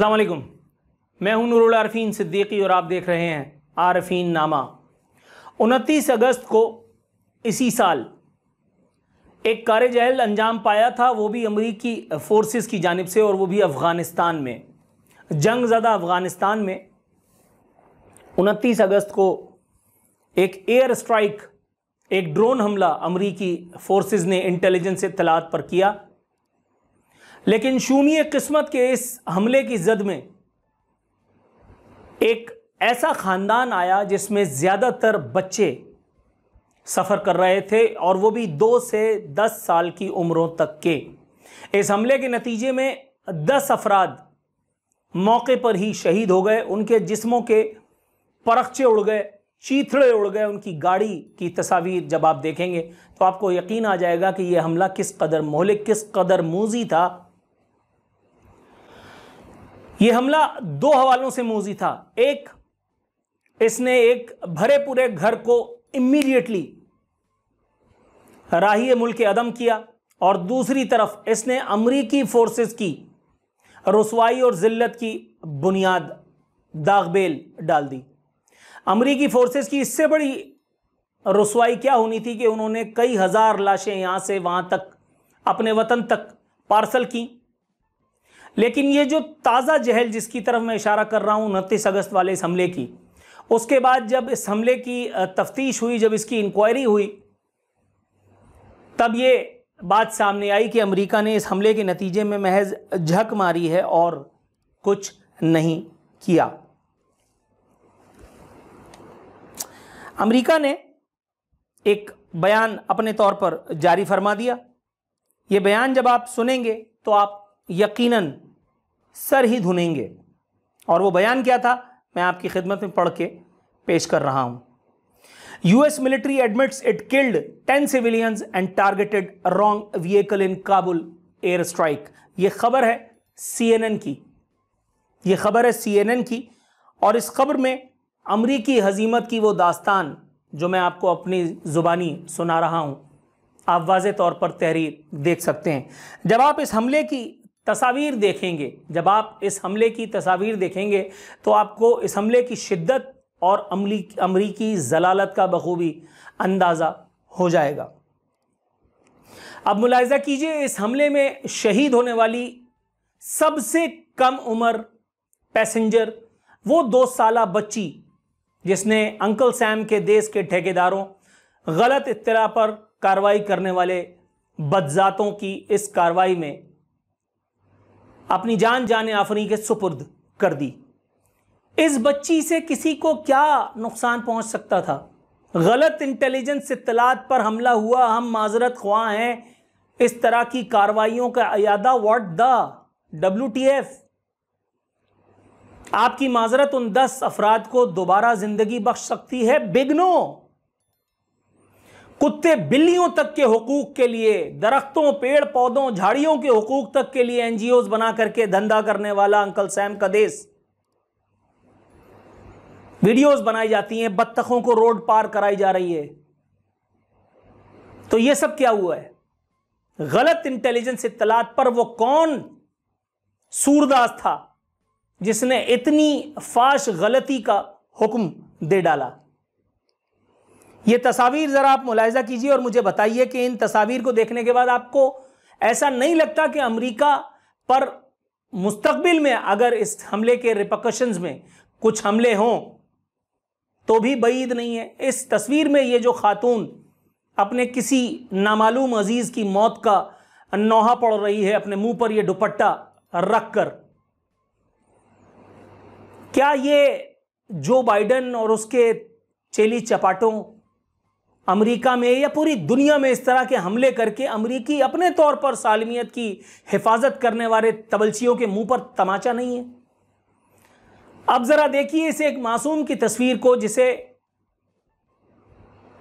असलकुम मैं हूं नूरुल आरफीन सिद्दीकी और आप देख रहे हैं आरफीन नामा उनतीस अगस्त को इसी साल एक कार्य जहल अंजाम पाया था वो भी अमरीकी फ़ोर्सेस की जानब से और वो भी अफ़गानिस्तान में जंग ज़्यादा अफ़गानिस्तान में उनतीस अगस्त को एक एयर स्ट्राइक एक ड्रोन हमला अमरीकी फ़ोर्सेस ने इंटेलिजेंस इतलात पर किया लेकिन शून्य किस्मत के इस हमले की जद में एक ऐसा ख़ानदान आया जिसमें ज़्यादातर बच्चे सफ़र कर रहे थे और वो भी दो से दस साल की उम्रों तक के इस हमले के नतीजे में दस अफराद मौके पर ही शहीद हो गए उनके जिस्मों के परखचे उड़ गए चीथड़े उड़ गए उनकी गाड़ी की तस्वीर जब आप देखेंगे तो आपको यकीन आ जाएगा कि यह हमला किस कदर मोहलिक किस कदर मूजी था ये हमला दो हवालों से मोजी था एक इसने एक भरे पूरे घर को इमीडिएटली राही मुल्क अदम किया और दूसरी तरफ इसने अमरीकी फोर्सेस की रसवाई और ज़िल्लत की बुनियाद दागबेल डाल दी अमरीकी फोर्सेस की इससे बड़ी रसवाई क्या होनी थी कि उन्होंने कई हज़ार लाशें यहां से वहां तक अपने वतन तक पार्सल की लेकिन ये जो ताज़ा जहल जिसकी तरफ मैं इशारा कर रहा हूँ उनतीस अगस्त वाले इस हमले की उसके बाद जब इस हमले की तफ्तीश हुई जब इसकी इंक्वायरी हुई तब ये बात सामने आई कि अमेरिका ने इस हमले के नतीजे में महज झक मारी है और कुछ नहीं किया अमेरिका ने एक बयान अपने तौर पर जारी फरमा दिया ये बयान जब आप सुनेंगे तो आप यकीनन सर ही धुनेंगे और वो बयान क्या था मैं आपकी खिदमत में पढ़ के पेश कर रहा हूँ US military admits it killed ten civilians and targeted wrong vehicle in Kabul air strike ये खबर है सीएनएन की ये खबर है सीएनएन की और इस खबर में अमरीकी हजीमत की वो दास्तान जो मैं आपको अपनी ज़ुबानी सुना रहा हूँ आप वाज तौर पर तहरीर देख सकते हैं जब आप इस हमले की तस्वीर देखेंगे जब आप इस हमले की तस्वीर देखेंगे तो आपको इस हमले की शिद्दत और अमरीकी जलालत का बखूबी अंदाज़ा हो जाएगा अब मुलायजा कीजिए इस हमले में शहीद होने वाली सबसे कम उम्र पैसेंजर वो दो साल बच्ची जिसने अंकल सैम के देश के ठेकेदारों गलत इतला पर कार्रवाई करने वाले बदजातों की इस कार्रवाई में अपनी जान जाने आफरी के सुपुर्द कर दी इस बच्ची से किसी को क्या नुकसान पहुंच सकता था गलत इंटेलिजेंस इतलात पर हमला हुआ हम माजरत ख्वाह हैं इस तरह की कार्रवाइयों का अयादा what the W T F आपकी माजरत उन दस अफराद को दोबारा जिंदगी बख्श सकती है बिगनो कुत्ते बिल्लियों तक के हकूक के लिए दरख्तों पेड़ पौधों झाड़ियों के हकूक तक के लिए एनजीओज बना करके धंधा करने वाला अंकल सैम का देश वीडियोस बनाई जाती हैं बत्तखों को रोड पार कराई जा रही है तो ये सब क्या हुआ है गलत इंटेलिजेंस इतलात पर वो कौन सूरदास था जिसने इतनी फाश गलती का हुक्म दे डाला ये तस्वीर ज़रा आप मुलायजा कीजिए और मुझे बताइए कि इन तस्वीर को देखने के बाद आपको ऐसा नहीं लगता कि अमरीका पर मुस्तबिल में अगर इस हमले के रिपकशंस में कुछ हमले हों तो भी बईद नहीं है इस तस्वीर में ये जो खातून अपने किसी नामालूम अजीज़ की मौत का नोहा पड़ रही है अपने मुंह पर यह दुपट्टा रख कर क्या ये जो बाइडन और उसके चेली चपाटों अमेरिका में या पूरी दुनिया में इस तरह के हमले करके अमेरिकी अपने तौर पर सालमियत की हिफाजत करने वाले तबलचियों के मुंह पर तमाचा नहीं है अब ज़रा देखिए इस एक मासूम की तस्वीर को जिसे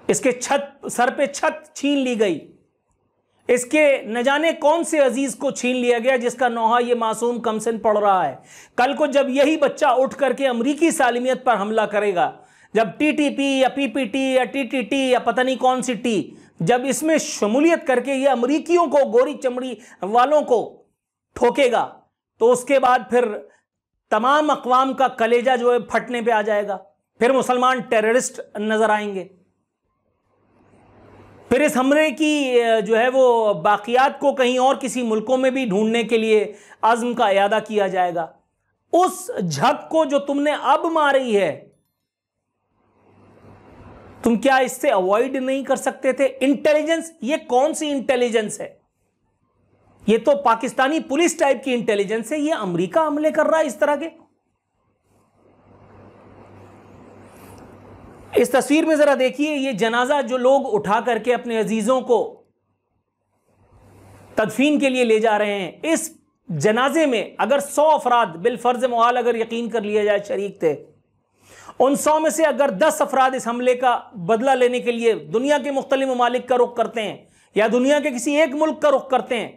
इसके छत सर पे छत छीन ली गई इसके न जाने कौन से अजीज को छीन लिया गया जिसका नोहा ये मासूम कमसन पड़ रहा है कल को जब यही बच्चा उठ करके अमरीकी सालमियत पर हमला करेगा जब टीटीपी या पीपीटी या टीटीटी या पता नहीं कौन सी टी जब इसमें शमूलियत करके ये अमरीकियों को गोरी चमड़ी वालों को ठोकेगा तो उसके बाद फिर तमाम अकवाम का कलेजा जो है फटने पे आ जाएगा फिर मुसलमान टेररिस्ट नजर आएंगे फिर इस हमले की जो है वो बाकियात को कहीं और किसी मुल्कों में भी ढूंढने के लिए आज़म का अदा किया जाएगा उस झक को जो तुमने अब मारी है तुम क्या इससे अवॉइड नहीं कर सकते थे इंटेलिजेंस ये कौन सी इंटेलिजेंस है ये तो पाकिस्तानी पुलिस टाइप की इंटेलिजेंस है ये अमेरिका हमले कर रहा है इस तरह के इस तस्वीर में जरा देखिए ये जनाजा जो लोग उठा करके अपने अजीजों को तदफीन के लिए ले जा रहे हैं इस जनाजे में अगर सौ अफराद बिलफर्ज मोहाल अगर यकीन कर लिया जाए शरीक थे उन सौ में से अगर दस अफराद इस हमले का बदला लेने के लिए दुनिया के मुख्तलि ममालिक का रुख करते हैं या दुनिया के किसी एक मुल्क का रुख करते हैं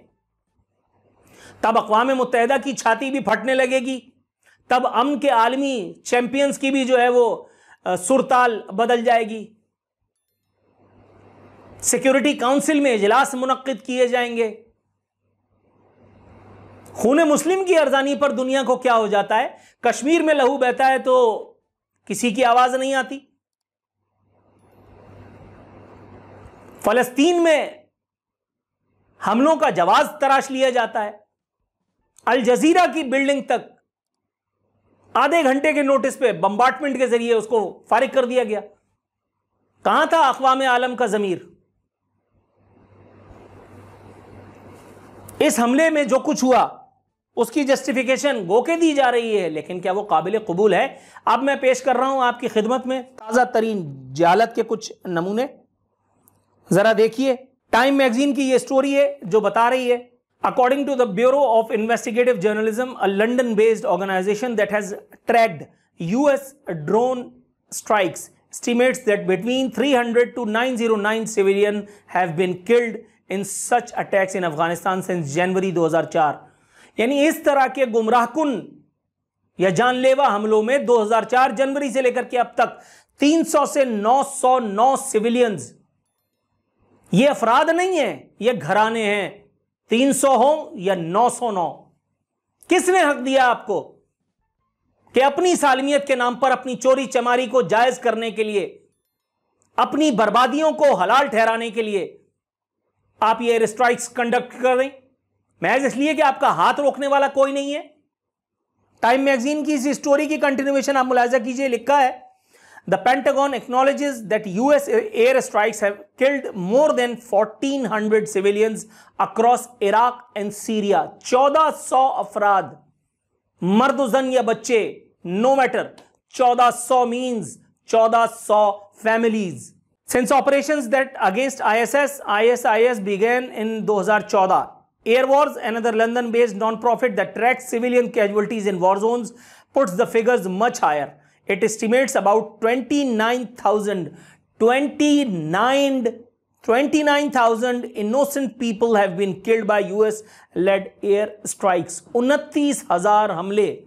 तब अकवा मुतहदा की छाती भी फटने लगेगी तब अमन के आलमी चैंपियंस की भी जो है वो सुरताल बदल जाएगी सिक्योरिटी काउंसिल में इजलास मुनद किए जाएंगे खून मुस्लिम की अरजानी पर दुनिया को क्या हो जाता है कश्मीर में लहू बहता है तो किसी की आवाज नहीं आती फलस्तीन में हमलों का जवाब तराश लिया जाता है अल जजीरा की बिल्डिंग तक आधे घंटे के नोटिस पे बम्बार्टमेंट के जरिए उसको फारिग कर दिया गया कहां था अखवाम आलम का जमीर इस हमले में जो कुछ हुआ उसकी जस्टिफिकेशन गोके दी जा रही है लेकिन क्या वो काबिल कबूल है अब मैं पेश कर रहा हूं आपकी खिदमत में ताजा तरीन जालत के कुछ नमूने जरा देखिए टाइम मैगजीन की ये स्टोरी है जो बता रही है according to the bureau of investigative journalism London based organisation that has tracked US drone strikes estimates that between 300 to nine civilian have been killed in such attacks in Afghanistan since January दो हजार चार यानी इस तरह के गुमराहकुन या जानलेवा हमलों में 2004 जनवरी से लेकर के अब तक 300 से 909 सिविलियंस ये अफराध नहीं है ये घराने हैं 300 हो या 909 किसने हक दिया आपको कि अपनी सालमियत के नाम पर अपनी चोरी चमारी को जायज करने के लिए अपनी बर्बादियों को हलाल ठहराने के लिए आप ये एयर स्ट्राइक्स कंडक्ट करें महज इसलिए कि आपका हाथ रोकने वाला कोई नहीं है टाइम मैगजीन की इस स्टोरी की कंटिन्यूएशन आप मुलायजा कीजिए लिखा है the Pentagon acknowledges that US air strikes have killed more than 1400 civilians across Iraq and Syria 1400 अफराद मर्द जन या बच्चे नो मैटर 1400 मींस सौ families since operation that against I I S S S I S began in चौदह Air Wars, another London-based non-profit that tracks civilian casualties in war zones, puts the figures much higher. It estimates about 29,000, 29, 29,000 innocent people have been killed by US-led air strikes. 29,000 hamle.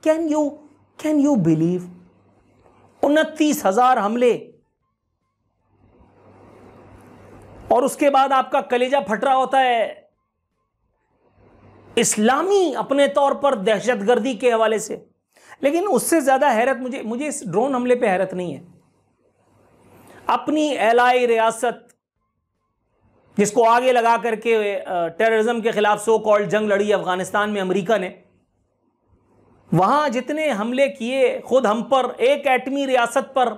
Can you, can you believe? 29,000 hamle. और उसके बाद आपका कलेजा फट रहा होता है इस्लामी अपने तौर पर दहशत गर्दी के हवाले से लेकिन उससे ज़्यादा हैरत मुझे मुझे इस ड्रोन हमले पे हैरत नहीं है अपनी एलाई रियासत जिसको आगे लगा करके टेररिज्म के ख़िलाफ़ सो कॉल्ड जंग लड़ी अफ़गानिस्तान में अमेरिका ने वहां जितने हमले किए खुद हम पर एक एटमी रियासत पर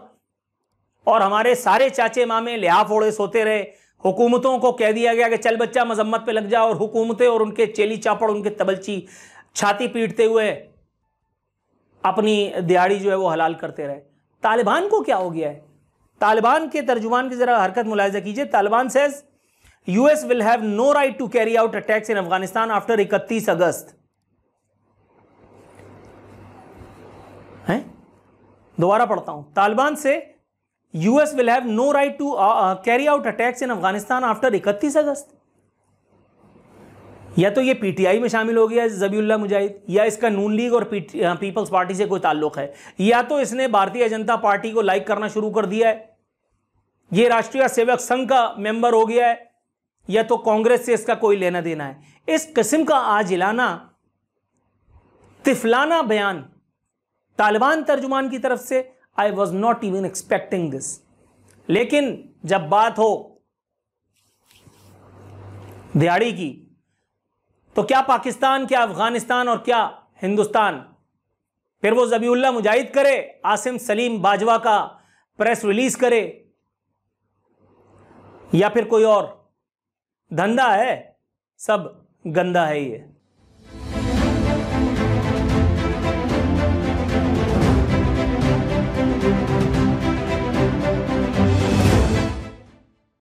और हमारे सारे चाचे मामे लिहाफ ओढ़े सोते रहे हुकूमतों को कह दिया गया कि चल बच्चा मजम्मत पे लग जा और हुकूमतें और उनके चेली चापड़ उनके तबलची छाती पीटते हुए अपनी दिहाड़ी जो है वो हलाल करते रहे तालिबान को क्या हो गया है तालिबान के तर्जुमान की ज़रा हरकत मुलायजा कीजिए Taliban says US will have no right to carry out attacks in Afghanistan after इकतीस अगस्त हैं दोबारा पढ़ता हूं Taliban says US will have no right to carry out attacks in Afghanistan after इकतीस अगस्त या तो ये पीटीआई में शामिल हो गया जबीउल्ला मुजाहिद या इसका नून लीग और पीपल्स पार्टी uh, से कोई ताल्लुक है या तो इसने भारतीय जनता पार्टी को लाइक करना शुरू कर दिया है ये राष्ट्रीय सेवक संघ का मेंबर हो गया है या तो कांग्रेस से इसका कोई लेना देना है इस किस्म का आज इलाना तिफलाना बयान तालिबान तर्जुमान की तरफ से I was not even expecting this लेकिन जब बात हो दिहाड़ी की तो क्या पाकिस्तान क्या अफगानिस्तान और क्या हिंदुस्तान फिर वो जबीउल्ला मुजाहिद करे आसिम सलीम बाजवा का प्रेस रिलीज करे या फिर कोई और धंधा है सब गंदा है ये